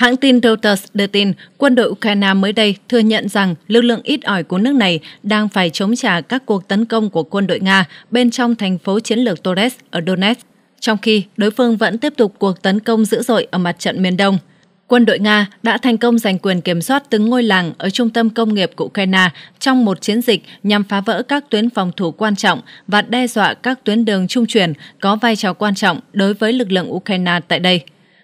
Hãng tin Reuters đưa tin, quân đội Ukraine mới đây thừa nhận rằng lực lượng ít ỏi của nước này đang phải chống trả các cuộc tấn công của quân đội Nga bên trong thành phố chiến lược Torres ở Donetsk, trong khi đối phương vẫn tiếp tục cuộc tấn công dữ dội ở mặt trận miền Đông. Quân đội Nga đã thành công giành quyền kiểm soát từng ngôi làng ở trung tâm công nghiệp của Ukraine trong một chiến dịch nhằm phá vỡ các tuyến phòng thủ quan trọng và đe dọa các tuyến đường trung chuyển có vai trò quan trọng đối với lực lượng Ukraine tại đây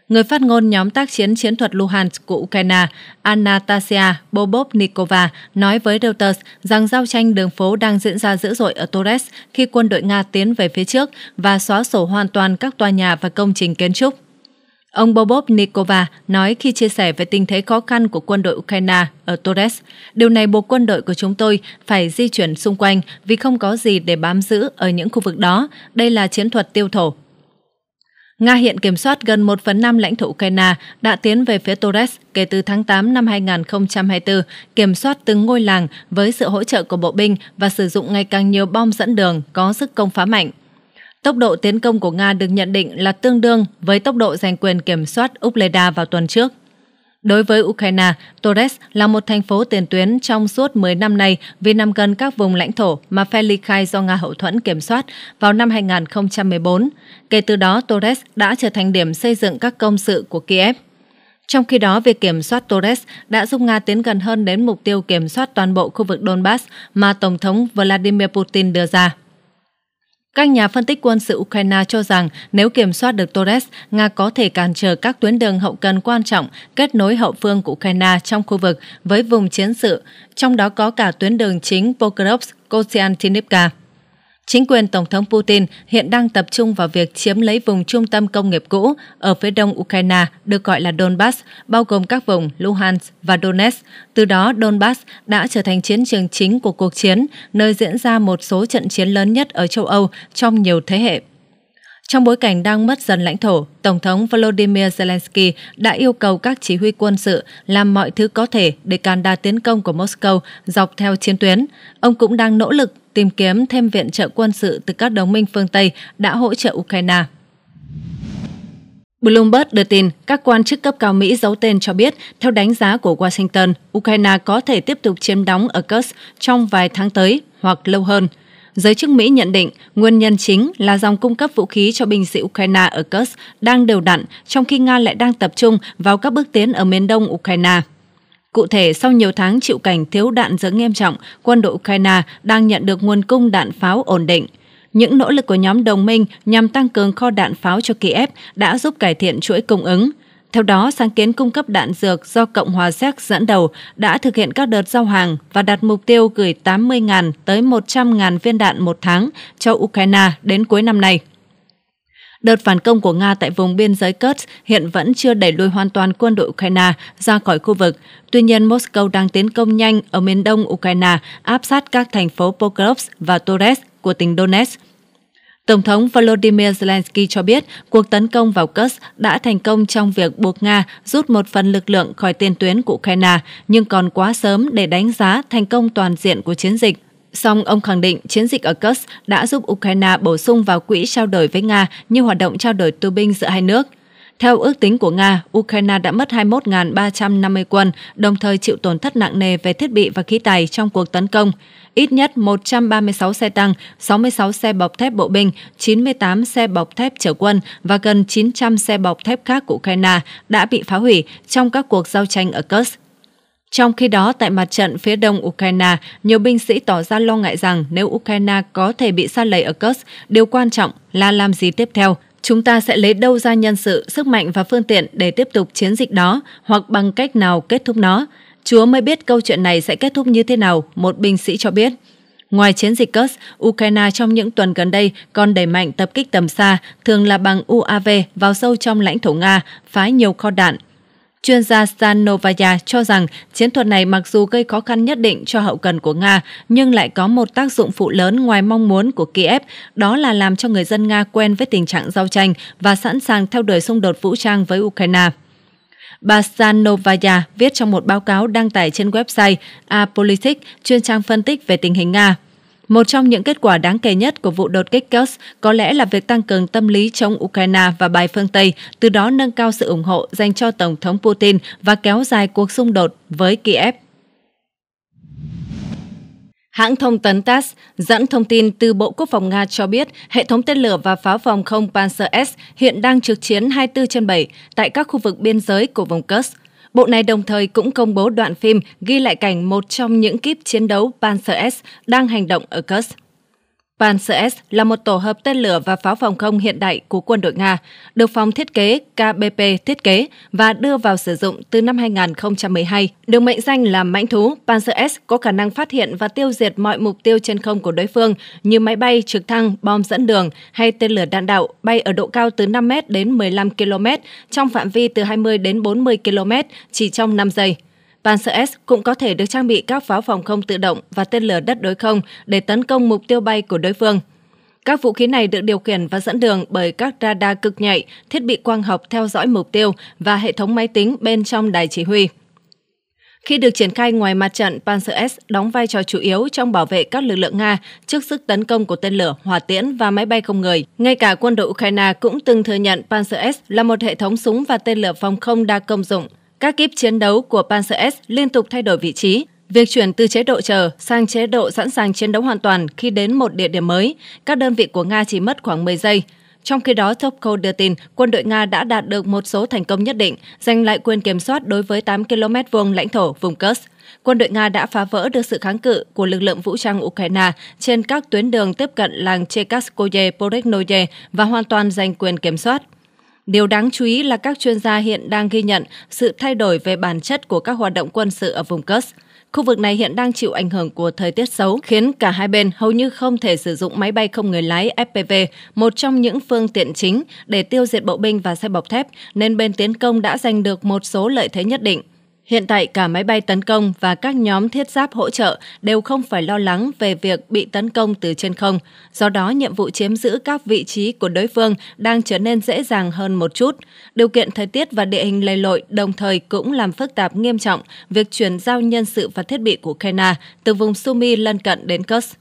người phát ngôn nhóm tác chiến chiến thuật Luhansk của Ukraine Anastasia Bobovnikova nói với Reuters rằng giao tranh đường phố đang diễn ra dữ dội ở Torres khi quân đội Nga tiến về phía trước và xóa sổ hoàn toàn các tòa nhà và công trình kiến trúc. Ông Bobovnikova nói khi chia sẻ về tình thế khó khăn của quân đội Ukraine ở Torres, điều này buộc quân đội của chúng tôi phải di chuyển xung quanh vì không có gì để bám giữ ở những khu vực đó. Đây là chiến thuật tiêu thổ, Nga hiện kiểm soát gần 1 phần 5 lãnh thổ Ukraine đã tiến về phía Torres kể từ tháng 8 năm 2024, kiểm soát từng ngôi làng với sự hỗ trợ của bộ binh và sử dụng ngày càng nhiều bom dẫn đường có sức công phá mạnh. Tốc độ tiến công của Nga được nhận định là tương đương với tốc độ giành quyền kiểm soát Ubleda vào tuần trước. Đối với Ukraine, Torres là một thành phố tiền tuyến trong suốt 10 năm nay vì nằm gần các vùng lãnh thổ mà phe ly khai do Nga hậu thuẫn kiểm soát vào năm 2014. Kể từ đó, Torres đã trở thành điểm xây dựng các công sự của Kiev. Trong khi đó, việc kiểm soát Torres đã giúp Nga tiến gần hơn đến mục tiêu kiểm soát toàn bộ khu vực Donbass mà Tổng thống Vladimir Putin đưa ra. Các nhà phân tích quân sự Ukraine cho rằng nếu kiểm soát được Torres, Nga có thể cản trở các tuyến đường hậu cần quan trọng kết nối hậu phương của Ukraine trong khu vực với vùng chiến sự, trong đó có cả tuyến đường chính Pokrovsk-Koziantinivka. Chính quyền Tổng thống Putin hiện đang tập trung vào việc chiếm lấy vùng trung tâm công nghiệp cũ ở phía đông Ukraine được gọi là Donbass, bao gồm các vùng Luhansk và Donetsk. Từ đó, Donbass đã trở thành chiến trường chính của cuộc chiến, nơi diễn ra một số trận chiến lớn nhất ở châu Âu trong nhiều thế hệ. Trong bối cảnh đang mất dần lãnh thổ, Tổng thống Volodymyr Zelensky đã yêu cầu các chỉ huy quân sự làm mọi thứ có thể để càn đà tiến công của Moscow dọc theo chiến tuyến. Ông cũng đang nỗ lực tìm kiếm thêm viện trợ quân sự từ các đồng minh phương Tây đã hỗ trợ Ukraine. Bloomberg đưa tin, các quan chức cấp cao Mỹ giấu tên cho biết, theo đánh giá của Washington, Ukraine có thể tiếp tục chiếm đóng ở Kursk trong vài tháng tới hoặc lâu hơn – Giới chức Mỹ nhận định nguyên nhân chính là dòng cung cấp vũ khí cho binh sĩ Ukraine ở Kursk đang đều đặn, trong khi Nga lại đang tập trung vào các bước tiến ở miền đông Ukraine. Cụ thể, sau nhiều tháng chịu cảnh thiếu đạn dỡ nghiêm trọng, quân đội Ukraine đang nhận được nguồn cung đạn pháo ổn định. Những nỗ lực của nhóm đồng minh nhằm tăng cường kho đạn pháo cho Kiev đã giúp cải thiện chuỗi cung ứng – theo đó, sáng kiến cung cấp đạn dược do Cộng hòa Séc dẫn đầu đã thực hiện các đợt giao hàng và đặt mục tiêu gửi 80.000 tới 100.000 viên đạn một tháng cho Ukraine đến cuối năm nay. Đợt phản công của Nga tại vùng biên giới Kursk hiện vẫn chưa đẩy lùi hoàn toàn quân đội Ukraine ra khỏi khu vực. Tuy nhiên, Moscow đang tiến công nhanh ở miền đông Ukraine, áp sát các thành phố Pokrovsk và Torres của tỉnh Donetsk. Tổng thống Volodymyr Zelensky cho biết cuộc tấn công vào Kursk đã thành công trong việc buộc Nga rút một phần lực lượng khỏi tiền tuyến của Ukraine, nhưng còn quá sớm để đánh giá thành công toàn diện của chiến dịch. Song ông khẳng định chiến dịch ở Kursk đã giúp Ukraine bổ sung vào quỹ trao đổi với Nga như hoạt động trao đổi tù binh giữa hai nước. Theo ước tính của Nga, Ukraine đã mất 21.350 quân, đồng thời chịu tổn thất nặng nề về thiết bị và khí tài trong cuộc tấn công. Ít nhất 136 xe tăng, 66 xe bọc thép bộ binh, 98 xe bọc thép chở quân và gần 900 xe bọc thép khác của Ukraine đã bị phá hủy trong các cuộc giao tranh ở Kursk. Trong khi đó, tại mặt trận phía đông Ukraine, nhiều binh sĩ tỏ ra lo ngại rằng nếu Ukraine có thể bị sa lầy ở Kursk, điều quan trọng là làm gì tiếp theo chúng ta sẽ lấy đâu ra nhân sự, sức mạnh và phương tiện để tiếp tục chiến dịch đó hoặc bằng cách nào kết thúc nó. Chúa mới biết câu chuyện này sẽ kết thúc như thế nào, một binh sĩ cho biết. Ngoài chiến dịch Kursk, Ukraine trong những tuần gần đây còn đẩy mạnh tập kích tầm xa, thường là bằng UAV vào sâu trong lãnh thổ Nga, phá nhiều kho đạn, Chuyên gia Stan cho rằng chiến thuật này mặc dù gây khó khăn nhất định cho hậu cần của Nga, nhưng lại có một tác dụng phụ lớn ngoài mong muốn của Kiev, đó là làm cho người dân Nga quen với tình trạng giao tranh và sẵn sàng theo đuổi xung đột vũ trang với Ukraine. Bà Stanovaya viết trong một báo cáo đăng tải trên website Apolitics, chuyên trang phân tích về tình hình Nga một trong những kết quả đáng kể nhất của vụ đột kích Kursk có lẽ là việc tăng cường tâm lý chống Ukraine và bài phương Tây, từ đó nâng cao sự ủng hộ dành cho Tổng thống Putin và kéo dài cuộc xung đột với Kiev. Hãng thông tấn TASS dẫn thông tin từ Bộ Quốc phòng Nga cho biết hệ thống tên lửa và pháo phòng không Panzer S hiện đang trực chiến 24 trên 7 tại các khu vực biên giới của vùng Kursk. Bộ này đồng thời cũng công bố đoạn phim ghi lại cảnh một trong những kíp chiến đấu Panzer S đang hành động ở Kursk. Panzer S là một tổ hợp tên lửa và pháo phòng không hiện đại của quân đội Nga, được phòng thiết kế KBP thiết kế và đưa vào sử dụng từ năm 2012. Được mệnh danh là mãnh thú, Panzer S có khả năng phát hiện và tiêu diệt mọi mục tiêu trên không của đối phương như máy bay, trực thăng, bom dẫn đường hay tên lửa đạn đạo bay ở độ cao từ 5m đến 15 km trong phạm vi từ 20 đến 40 km chỉ trong 5 giây. Panzer S cũng có thể được trang bị các pháo phòng không tự động và tên lửa đất đối không để tấn công mục tiêu bay của đối phương. Các vũ khí này được điều khiển và dẫn đường bởi các radar cực nhạy, thiết bị quang học theo dõi mục tiêu và hệ thống máy tính bên trong đài chỉ huy. Khi được triển khai ngoài mặt trận, Panzer S đóng vai trò chủ yếu trong bảo vệ các lực lượng Nga trước sức tấn công của tên lửa, hỏa tiễn và máy bay không người. Ngay cả quân đội Ukraine cũng từng thừa nhận Panzer S là một hệ thống súng và tên lửa phòng không đa công dụng. Các kíp chiến đấu của Panzer S liên tục thay đổi vị trí, Việc chuyển từ chế độ chờ sang chế độ sẵn sàng chiến đấu hoàn toàn khi đến một địa điểm mới, các đơn vị của Nga chỉ mất khoảng 10 giây. Trong khi đó, Topko đưa tin quân đội Nga đã đạt được một số thành công nhất định, giành lại quyền kiểm soát đối với 8 km vuông lãnh thổ vùng Kursk. Quân đội Nga đã phá vỡ được sự kháng cự của lực lượng vũ trang Ukraine trên các tuyến đường tiếp cận làng Chekaskoye Poreknoye và hoàn toàn giành quyền kiểm soát. Điều đáng chú ý là các chuyên gia hiện đang ghi nhận sự thay đổi về bản chất của các hoạt động quân sự ở vùng Kursk. Khu vực này hiện đang chịu ảnh hưởng của thời tiết xấu, khiến cả hai bên hầu như không thể sử dụng máy bay không người lái FPV, một trong những phương tiện chính để tiêu diệt bộ binh và xe bọc thép, nên bên tiến công đã giành được một số lợi thế nhất định hiện tại cả máy bay tấn công và các nhóm thiết giáp hỗ trợ đều không phải lo lắng về việc bị tấn công từ trên không. Do đó, nhiệm vụ chiếm giữ các vị trí của đối phương đang trở nên dễ dàng hơn một chút. Điều kiện thời tiết và địa hình lầy lội đồng thời cũng làm phức tạp nghiêm trọng việc chuyển giao nhân sự và thiết bị của Kena từ vùng Sumi lân cận đến Kursk.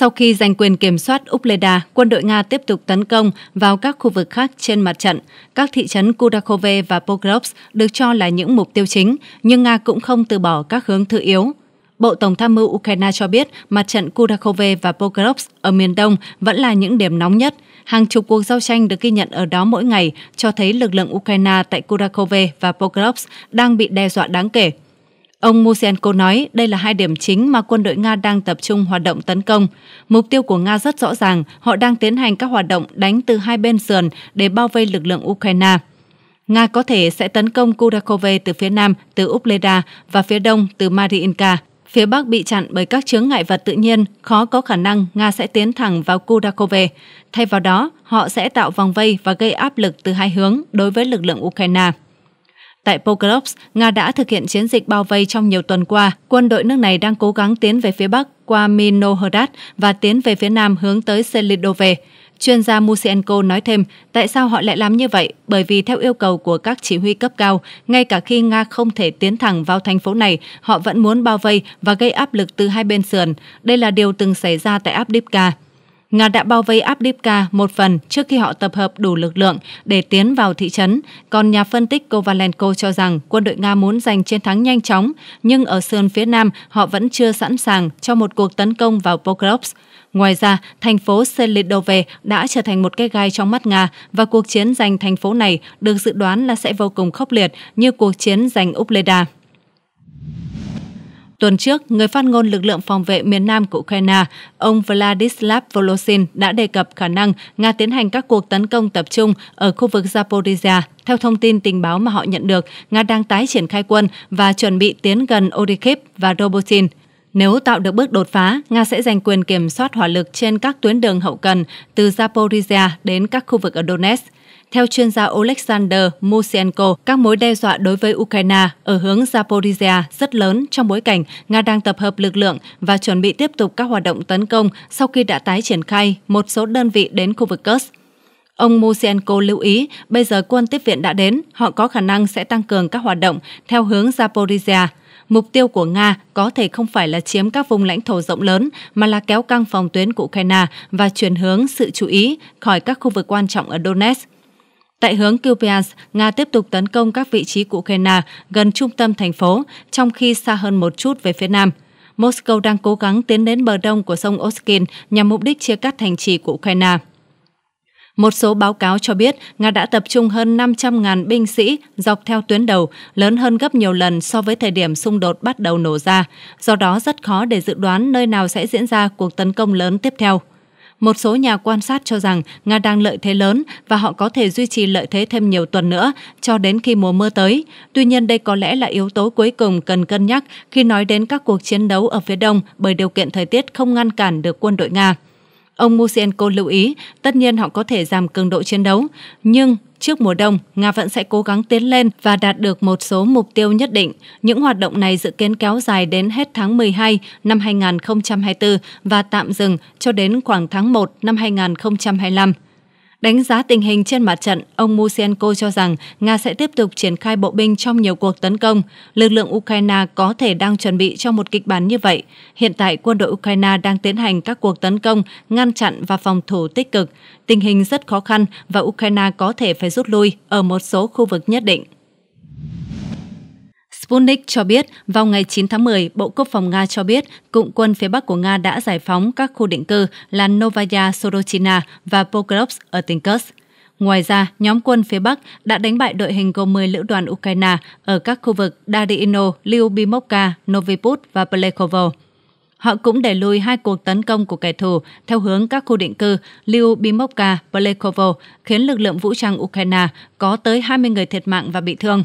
Sau khi giành quyền kiểm soát Upleda, quân đội Nga tiếp tục tấn công vào các khu vực khác trên mặt trận. Các thị trấn Kudakove và Pokrovsk được cho là những mục tiêu chính, nhưng Nga cũng không từ bỏ các hướng thư yếu. Bộ Tổng tham mưu Ukraine cho biết mặt trận Kudakove và Pokrovsk ở miền Đông vẫn là những điểm nóng nhất. Hàng chục cuộc giao tranh được ghi nhận ở đó mỗi ngày cho thấy lực lượng Ukraine tại Kudakove và Pokrovsk đang bị đe dọa đáng kể. Ông Musenko nói đây là hai điểm chính mà quân đội Nga đang tập trung hoạt động tấn công. Mục tiêu của Nga rất rõ ràng, họ đang tiến hành các hoạt động đánh từ hai bên sườn để bao vây lực lượng Ukraine. Nga có thể sẽ tấn công Kurakove từ phía nam, từ Upleda và phía đông từ Mariinka. Phía bắc bị chặn bởi các chướng ngại vật tự nhiên, khó có khả năng Nga sẽ tiến thẳng vào Kurakove. Thay vào đó, họ sẽ tạo vòng vây và gây áp lực từ hai hướng đối với lực lượng Ukraine. Tại Pokrovsk, Nga đã thực hiện chiến dịch bao vây trong nhiều tuần qua. Quân đội nước này đang cố gắng tiến về phía bắc qua Minohodat và tiến về phía nam hướng tới Selidove. Chuyên gia Musienko nói thêm, tại sao họ lại làm như vậy? Bởi vì theo yêu cầu của các chỉ huy cấp cao, ngay cả khi Nga không thể tiến thẳng vào thành phố này, họ vẫn muốn bao vây và gây áp lực từ hai bên sườn. Đây là điều từng xảy ra tại Abdivka. Nga đã bao vây Abdivka một phần trước khi họ tập hợp đủ lực lượng để tiến vào thị trấn, còn nhà phân tích Kovalenko cho rằng quân đội Nga muốn giành chiến thắng nhanh chóng, nhưng ở sườn phía nam họ vẫn chưa sẵn sàng cho một cuộc tấn công vào Pokrovsk. Ngoài ra, thành phố Selidove đã trở thành một cái gai trong mắt Nga và cuộc chiến giành thành phố này được dự đoán là sẽ vô cùng khốc liệt như cuộc chiến giành Ubleda. Tuần trước, người phát ngôn lực lượng phòng vệ miền Nam của Ukraine, ông Vladislav Volosin đã đề cập khả năng Nga tiến hành các cuộc tấn công tập trung ở khu vực Zaporizhia. Theo thông tin tình báo mà họ nhận được, Nga đang tái triển khai quân và chuẩn bị tiến gần Odykhiv và Robotin. Nếu tạo được bước đột phá, Nga sẽ giành quyền kiểm soát hỏa lực trên các tuyến đường hậu cần từ Zaporizhia đến các khu vực ở Donetsk. Theo chuyên gia Alexander Musenko, các mối đe dọa đối với Ukraine ở hướng Zaporizhia rất lớn trong bối cảnh Nga đang tập hợp lực lượng và chuẩn bị tiếp tục các hoạt động tấn công sau khi đã tái triển khai một số đơn vị đến khu vực Kursk. Ông Musenko lưu ý, bây giờ quân tiếp viện đã đến, họ có khả năng sẽ tăng cường các hoạt động theo hướng Zaporizhia. Mục tiêu của Nga có thể không phải là chiếm các vùng lãnh thổ rộng lớn, mà là kéo căng phòng tuyến của Ukraine và chuyển hướng sự chú ý khỏi các khu vực quan trọng ở Donetsk. Tại hướng Kupiansk, Nga tiếp tục tấn công các vị trí của Ukraine gần trung tâm thành phố, trong khi xa hơn một chút về phía nam. Moscow đang cố gắng tiến đến bờ đông của sông Oskin nhằm mục đích chia cắt thành trì của Ukraine. Một số báo cáo cho biết Nga đã tập trung hơn 500.000 binh sĩ dọc theo tuyến đầu, lớn hơn gấp nhiều lần so với thời điểm xung đột bắt đầu nổ ra. Do đó rất khó để dự đoán nơi nào sẽ diễn ra cuộc tấn công lớn tiếp theo. Một số nhà quan sát cho rằng Nga đang lợi thế lớn và họ có thể duy trì lợi thế thêm nhiều tuần nữa cho đến khi mùa mưa tới. Tuy nhiên đây có lẽ là yếu tố cuối cùng cần cân nhắc khi nói đến các cuộc chiến đấu ở phía đông bởi điều kiện thời tiết không ngăn cản được quân đội Nga. Ông Musienko lưu ý, tất nhiên họ có thể giảm cường độ chiến đấu, nhưng trước mùa đông, Nga vẫn sẽ cố gắng tiến lên và đạt được một số mục tiêu nhất định. Những hoạt động này dự kiến kéo dài đến hết tháng 12 năm 2024 và tạm dừng cho đến khoảng tháng 1 năm 2025. Đánh giá tình hình trên mặt trận, ông Musenko cho rằng Nga sẽ tiếp tục triển khai bộ binh trong nhiều cuộc tấn công. Lực lượng Ukraine có thể đang chuẩn bị cho một kịch bản như vậy. Hiện tại, quân đội Ukraine đang tiến hành các cuộc tấn công, ngăn chặn và phòng thủ tích cực. Tình hình rất khó khăn và Ukraine có thể phải rút lui ở một số khu vực nhất định. Sputnik cho biết, vào ngày 9 tháng 10, Bộ Quốc phòng Nga cho biết cụm quân phía Bắc của Nga đã giải phóng các khu định cư là Novaya Sorochina và Pokrovsk ở tỉnh Kursk. Ngoài ra, nhóm quân phía Bắc đã đánh bại đội hình gồm 10 lữ đoàn Ukraine ở các khu vực Darino, Lyubimovka, Noviput và Plekhovo. Họ cũng đẩy lùi hai cuộc tấn công của kẻ thù theo hướng các khu định cư Lyubimovka, Plekhovo, khiến lực lượng vũ trang Ukraine có tới 20 người thiệt mạng và bị thương.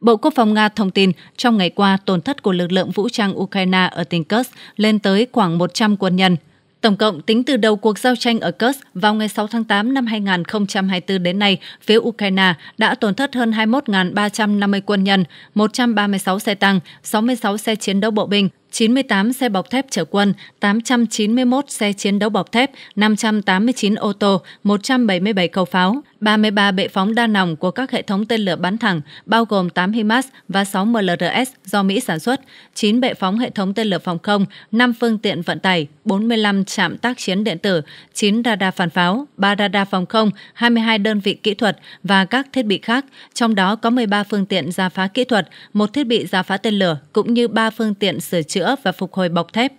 Bộ Quốc phòng Nga thông tin, trong ngày qua, tổn thất của lực lượng vũ trang Ukraine ở tỉnh Kursk lên tới khoảng 100 quân nhân. Tổng cộng, tính từ đầu cuộc giao tranh ở Kursk vào ngày 6 tháng 8 năm 2024 đến nay, phía Ukraine đã tổn thất hơn 21.350 quân nhân, 136 xe tăng, 66 xe chiến đấu bộ binh, 98 xe bọc thép chở quân, 891 xe chiến đấu bọc thép, 589 ô tô, 177 cầu pháo, 33 bệ phóng đa nòng của các hệ thống tên lửa bắn thẳng, bao gồm 8 HIMARS và 6 MLRS do Mỹ sản xuất, 9 bệ phóng hệ thống tên lửa phòng không, 5 phương tiện vận tải, 45 trạm tác chiến điện tử, 9 radar phản pháo, 3 radar phòng không, 22 đơn vị kỹ thuật và các thiết bị khác, trong đó có 13 phương tiện giả phá kỹ thuật, một thiết bị giả phá tên lửa cũng như 3 phương tiện sửa chữa chữa và phục hồi bọc thép.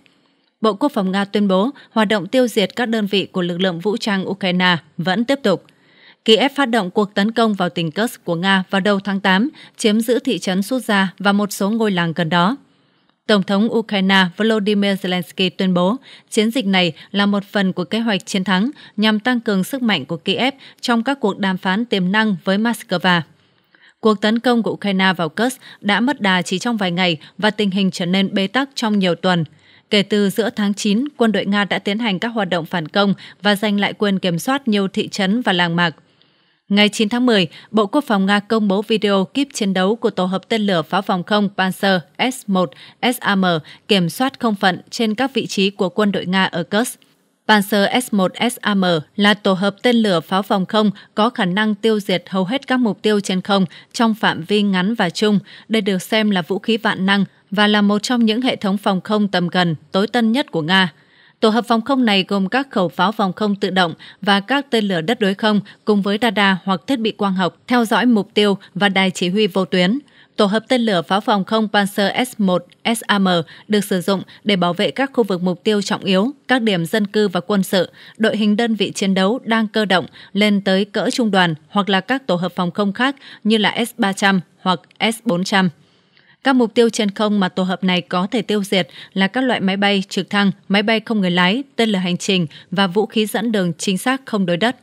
Bộ Quốc phòng Nga tuyên bố hoạt động tiêu diệt các đơn vị của lực lượng vũ trang Ukraine vẫn tiếp tục. Kiev phát động cuộc tấn công vào tỉnh Kursk của Nga vào đầu tháng 8, chiếm giữ thị trấn Suza và một số ngôi làng gần đó. Tổng thống Ukraine Volodymyr Zelensky tuyên bố chiến dịch này là một phần của kế hoạch chiến thắng nhằm tăng cường sức mạnh của Kiev trong các cuộc đàm phán tiềm năng với Moscow. Cuộc tấn công của Ukraine vào Kursk đã mất đà chỉ trong vài ngày và tình hình trở nên bế tắc trong nhiều tuần. Kể từ giữa tháng 9, quân đội Nga đã tiến hành các hoạt động phản công và giành lại quyền kiểm soát nhiều thị trấn và làng mạc. Ngày 9 tháng 10, Bộ Quốc phòng Nga công bố video kíp chiến đấu của tổ hợp tên lửa pháo phòng không Panzer S-1 SAM kiểm soát không phận trên các vị trí của quân đội Nga ở Kursk. Panzer S-1SAM là tổ hợp tên lửa pháo phòng không có khả năng tiêu diệt hầu hết các mục tiêu trên không trong phạm vi ngắn và chung. Đây được xem là vũ khí vạn năng và là một trong những hệ thống phòng không tầm gần tối tân nhất của Nga. Tổ hợp phòng không này gồm các khẩu pháo phòng không tự động và các tên lửa đất đối không cùng với radar hoặc thiết bị quang học theo dõi mục tiêu và đài chỉ huy vô tuyến tổ hợp tên lửa pháo phòng không Panzer S-1, SAM được sử dụng để bảo vệ các khu vực mục tiêu trọng yếu, các điểm dân cư và quân sự. Đội hình đơn vị chiến đấu đang cơ động lên tới cỡ trung đoàn hoặc là các tổ hợp phòng không khác như là S-300 hoặc S-400. Các mục tiêu trên không mà tổ hợp này có thể tiêu diệt là các loại máy bay trực thăng, máy bay không người lái, tên lửa hành trình và vũ khí dẫn đường chính xác không đối đất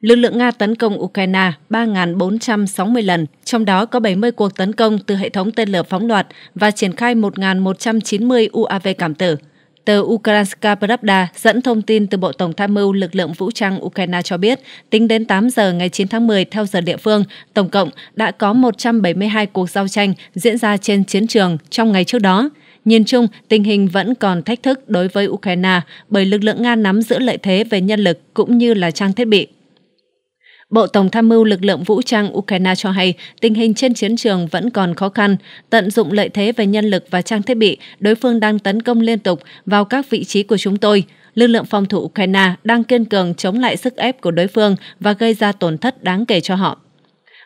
lực lượng Nga tấn công Ukraine 3.460 lần, trong đó có 70 cuộc tấn công từ hệ thống tên lửa phóng loạt và triển khai 1.190 UAV cảm tử. Tờ Ukrainska Pravda dẫn thông tin từ Bộ Tổng tham mưu lực lượng vũ trang Ukraine cho biết, tính đến 8 giờ ngày 9 tháng 10 theo giờ địa phương, tổng cộng đã có 172 cuộc giao tranh diễn ra trên chiến trường trong ngày trước đó. Nhìn chung, tình hình vẫn còn thách thức đối với Ukraine bởi lực lượng Nga nắm giữ lợi thế về nhân lực cũng như là trang thiết bị. Bộ Tổng tham mưu lực lượng vũ trang Ukraine cho hay tình hình trên chiến trường vẫn còn khó khăn, tận dụng lợi thế về nhân lực và trang thiết bị, đối phương đang tấn công liên tục vào các vị trí của chúng tôi. Lực lượng phòng thủ Ukraine đang kiên cường chống lại sức ép của đối phương và gây ra tổn thất đáng kể cho họ.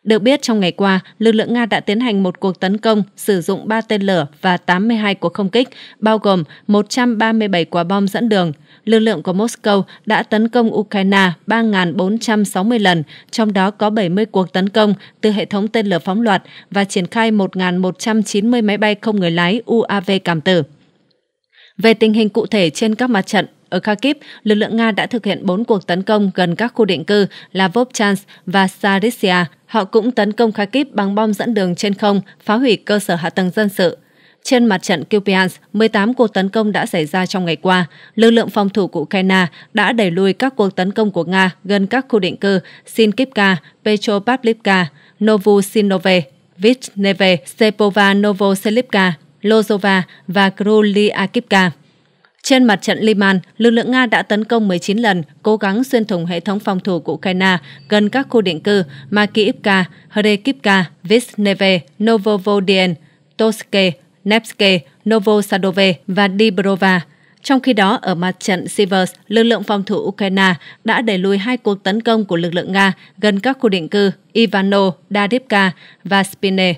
Được biết, trong ngày qua, lực lượng Nga đã tiến hành một cuộc tấn công sử dụng 3 tên lửa và 82 cuộc không kích, bao gồm 137 quả bom dẫn đường, lực lượng của Moscow đã tấn công Ukraine 3.460 lần, trong đó có 70 cuộc tấn công từ hệ thống tên lửa phóng loạt và triển khai 1.190 máy bay không người lái UAV cảm tử. Về tình hình cụ thể trên các mặt trận, ở Kharkiv, lực lượng Nga đã thực hiện 4 cuộc tấn công gần các khu định cư là Vovchansk và Sarisia. Họ cũng tấn công Kharkiv bằng bom dẫn đường trên không, phá hủy cơ sở hạ tầng dân sự. Trên mặt trận Kupiansk, 18 cuộc tấn công đã xảy ra trong ngày qua. Lực lượng phòng thủ của Ukraine đã đẩy lùi các cuộc tấn công của Nga gần các khu định cư Sinkivka, Petropavlivka, Novosinove, Vichneve, Sepova Novoselivka, Lozova và Kruliakivka. Trên mặt trận Liman, lực lượng Nga đã tấn công 19 lần, cố gắng xuyên thủng hệ thống phòng thủ của Ukraine gần các khu định cư Makiivka, Hrekivka, Visneve, Novovodien, Toske, Nevsky, Novosadove và Dibrova. Trong khi đó, ở mặt trận Sivers, lực lượng phòng thủ Ukraine đã đẩy lùi hai cuộc tấn công của lực lượng Nga gần các khu định cư Ivano, Dadivka và Spine.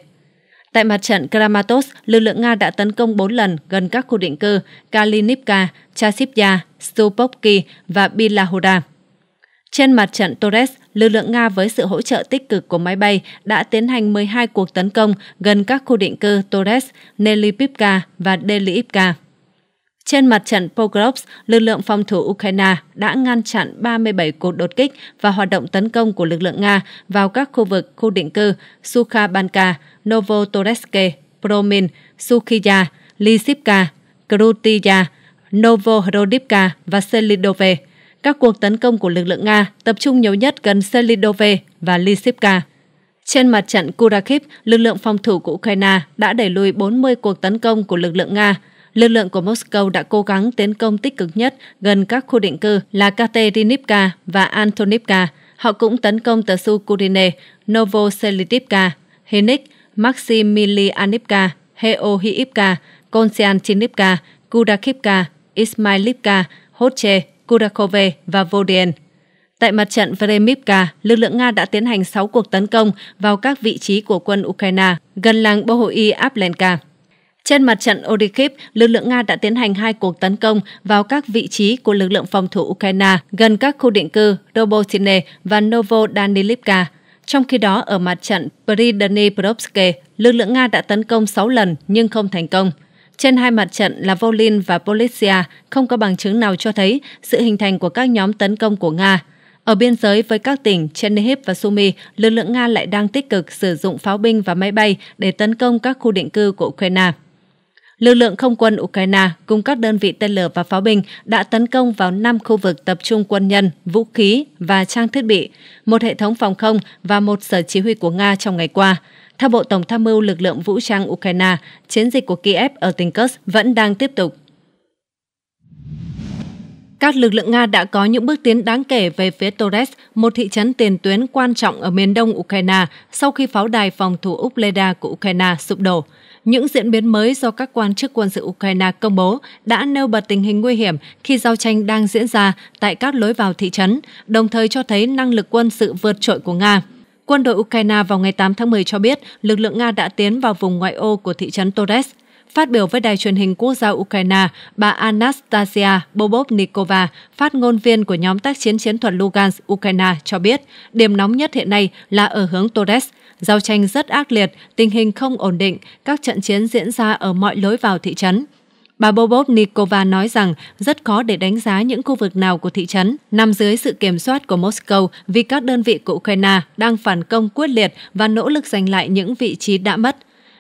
Tại mặt trận Kramatorsk, lực lượng Nga đã tấn công 4 lần gần các khu định cư Kalinivka, Chasivya, Stupovki và Bilahoda. Trên mặt trận Torres, lực lượng Nga với sự hỗ trợ tích cực của máy bay đã tiến hành 12 cuộc tấn công gần các khu định cư Torres, Nelipivka và Deliivka. Trên mặt trận Pokrovs, lực lượng phòng thủ Ukraine đã ngăn chặn 37 cuộc đột kích và hoạt động tấn công của lực lượng Nga vào các khu vực khu định cư Sukhabanka, Novotoreske, Promin, Sukhia, Lisivka, Krutya, Novohrodivka và Selidove – các cuộc tấn công của lực lượng Nga tập trung nhiều nhất gần Selidove và Lysivka. Trên mặt trận Kurakhiv, lực lượng phòng thủ của Ukraine đã đẩy lùi 40 cuộc tấn công của lực lượng Nga. Lực lượng của Moscow đã cố gắng tiến công tích cực nhất gần các khu định cư là Katerinivka và Antonivka. Họ cũng tấn công tờ Su Kurine, Novoselidivka, Henik, Maximilianivka, Heohiivka, Konstantinivka, Kurakivka, Ismailivka, Hotche Kurakove và Vodien. Tại mặt trận Vremivka, lực lượng Nga đã tiến hành 6 cuộc tấn công vào các vị trí của quân Ukraine gần làng Bohoi Aplenka. Trên mặt trận Odikip, lực lượng Nga đã tiến hành hai cuộc tấn công vào các vị trí của lực lượng phòng thủ Ukraine gần các khu định cư Dobosine và Novodanilivka. Trong khi đó, ở mặt trận Pridniprovske, lực lượng Nga đã tấn công 6 lần nhưng không thành công – trên hai mặt trận là Volin và Politsia không có bằng chứng nào cho thấy sự hình thành của các nhóm tấn công của Nga. Ở biên giới với các tỉnh Chernihiv và Sumy, lực lượng Nga lại đang tích cực sử dụng pháo binh và máy bay để tấn công các khu định cư của Ukraine. Lực lượng không quân Ukraine cùng các đơn vị tên lửa và pháo binh đã tấn công vào 5 khu vực tập trung quân nhân, vũ khí và trang thiết bị, một hệ thống phòng không và một sở chỉ huy của Nga trong ngày qua. Theo Bộ Tổng tham mưu lực lượng vũ trang Ukraine, chiến dịch của Kiev ở tỉnh Kursk vẫn đang tiếp tục. Các lực lượng Nga đã có những bước tiến đáng kể về phía Torres, một thị trấn tiền tuyến quan trọng ở miền đông Ukraine, sau khi pháo đài phòng thủ Úc của Ukraine sụp đổ. Những diễn biến mới do các quan chức quân sự Ukraine công bố đã nêu bật tình hình nguy hiểm khi giao tranh đang diễn ra tại các lối vào thị trấn, đồng thời cho thấy năng lực quân sự vượt trội của Nga. Quân đội Ukraine vào ngày 8 tháng 10 cho biết lực lượng Nga đã tiến vào vùng ngoại ô của thị trấn Torres. Phát biểu với đài truyền hình quốc gia Ukraine, bà Anastasia Bobovnikova, phát ngôn viên của nhóm tác chiến chiến thuật Lugansk, Ukraine, cho biết điểm nóng nhất hiện nay là ở hướng Torres. Giao tranh rất ác liệt, tình hình không ổn định, các trận chiến diễn ra ở mọi lối vào thị trấn. Bà Bobovnikova nói rằng rất khó để đánh giá những khu vực nào của thị trấn nằm dưới sự kiểm soát của Moscow vì các đơn vị của Ukraine đang phản công quyết liệt và nỗ lực giành lại những vị trí đã mất.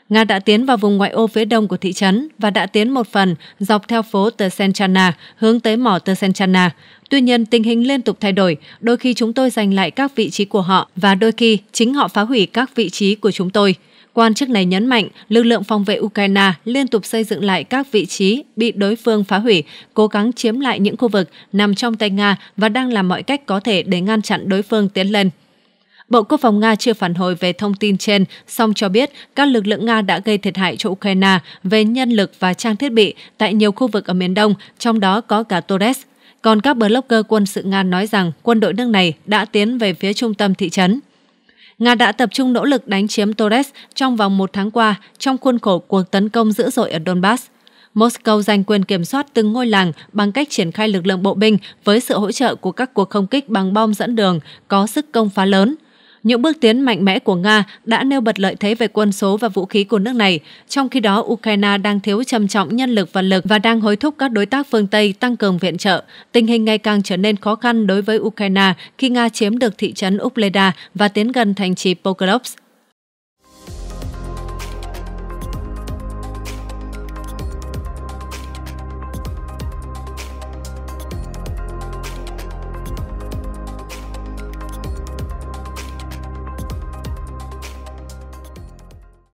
Nga đã tiến vào vùng ngoại ô phía đông của thị trấn và đã tiến một phần dọc theo phố Tersenchana hướng tới mỏ Tersenchana. Tuy nhiên, tình hình liên tục thay đổi, đôi khi chúng tôi giành lại các vị trí của họ và đôi khi chính họ phá hủy các vị trí của chúng tôi. Quan chức này nhấn mạnh lực lượng phòng vệ Ukraine liên tục xây dựng lại các vị trí bị đối phương phá hủy, cố gắng chiếm lại những khu vực nằm trong tay Nga và đang làm mọi cách có thể để ngăn chặn đối phương tiến lên. Bộ Quốc phòng Nga chưa phản hồi về thông tin trên, song cho biết các lực lượng Nga đã gây thiệt hại cho Ukraine về nhân lực và trang thiết bị tại nhiều khu vực ở miền Đông, trong đó có cả Torres. Còn các blogger quân sự Nga nói rằng quân đội nước này đã tiến về phía trung tâm thị trấn. Nga đã tập trung nỗ lực đánh chiếm Torres trong vòng một tháng qua trong khuôn khổ cuộc tấn công dữ dội ở Donbass. Moscow giành quyền kiểm soát từng ngôi làng bằng cách triển khai lực lượng bộ binh với sự hỗ trợ của các cuộc không kích bằng bom dẫn đường có sức công phá lớn – những bước tiến mạnh mẽ của Nga đã nêu bật lợi thế về quân số và vũ khí của nước này, trong khi đó Ukraine đang thiếu trầm trọng nhân lực và lực và đang hối thúc các đối tác phương Tây tăng cường viện trợ. Tình hình ngày càng trở nên khó khăn đối với Ukraine khi Nga chiếm được thị trấn Upleda và tiến gần thành trì Pokrovsk.